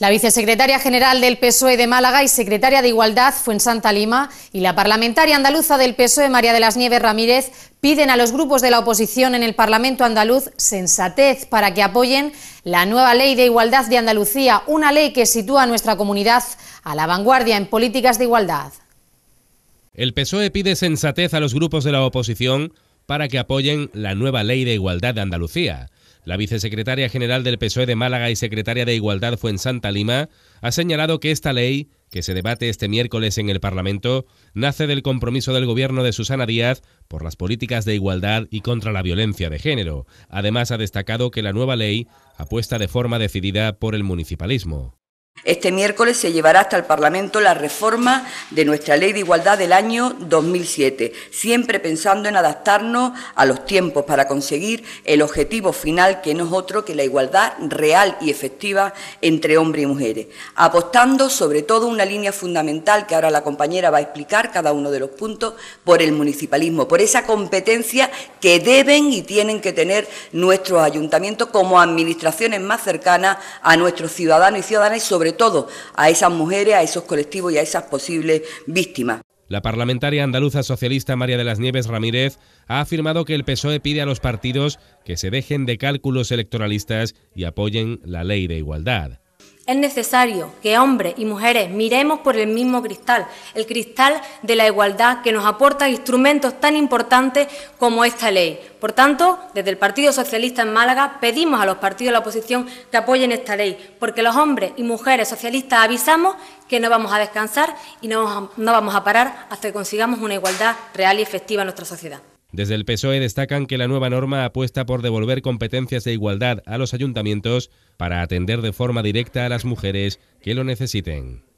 La vicesecretaria general del PSOE de Málaga y secretaria de Igualdad, Santa Lima, y la parlamentaria andaluza del PSOE, María de las Nieves Ramírez, piden a los grupos de la oposición en el Parlamento andaluz sensatez para que apoyen la nueva Ley de Igualdad de Andalucía, una ley que sitúa a nuestra comunidad a la vanguardia en políticas de igualdad. El PSOE pide sensatez a los grupos de la oposición para que apoyen la nueva Ley de Igualdad de Andalucía la vicesecretaria general del PSOE de Málaga y secretaria de Igualdad Santa Lima ha señalado que esta ley, que se debate este miércoles en el Parlamento, nace del compromiso del gobierno de Susana Díaz por las políticas de igualdad y contra la violencia de género. Además, ha destacado que la nueva ley apuesta de forma decidida por el municipalismo. Este miércoles se llevará hasta el Parlamento la reforma de nuestra Ley de Igualdad del año 2007, siempre pensando en adaptarnos a los tiempos para conseguir el objetivo final que no es otro que la igualdad real y efectiva entre hombres y mujeres, apostando sobre todo una línea fundamental que ahora la compañera va a explicar cada uno de los puntos por el municipalismo, por esa competencia que deben y tienen que tener nuestros ayuntamientos como administraciones más cercanas a nuestros ciudadanos y ciudadanas sobre todo a esas mujeres, a esos colectivos y a esas posibles víctimas. La parlamentaria andaluza socialista María de las Nieves Ramírez ha afirmado que el PSOE pide a los partidos que se dejen de cálculos electoralistas y apoyen la ley de igualdad. Es necesario que hombres y mujeres miremos por el mismo cristal, el cristal de la igualdad que nos aporta instrumentos tan importantes como esta ley. Por tanto, desde el Partido Socialista en Málaga pedimos a los partidos de la oposición que apoyen esta ley, porque los hombres y mujeres socialistas avisamos que no vamos a descansar y no, vamos a parar hasta que consigamos una igualdad real y efectiva en nuestra sociedad. Desde el PSOE destacan que la nueva norma apuesta por devolver competencias de igualdad a los ayuntamientos para atender de forma directa a las mujeres que lo necesiten.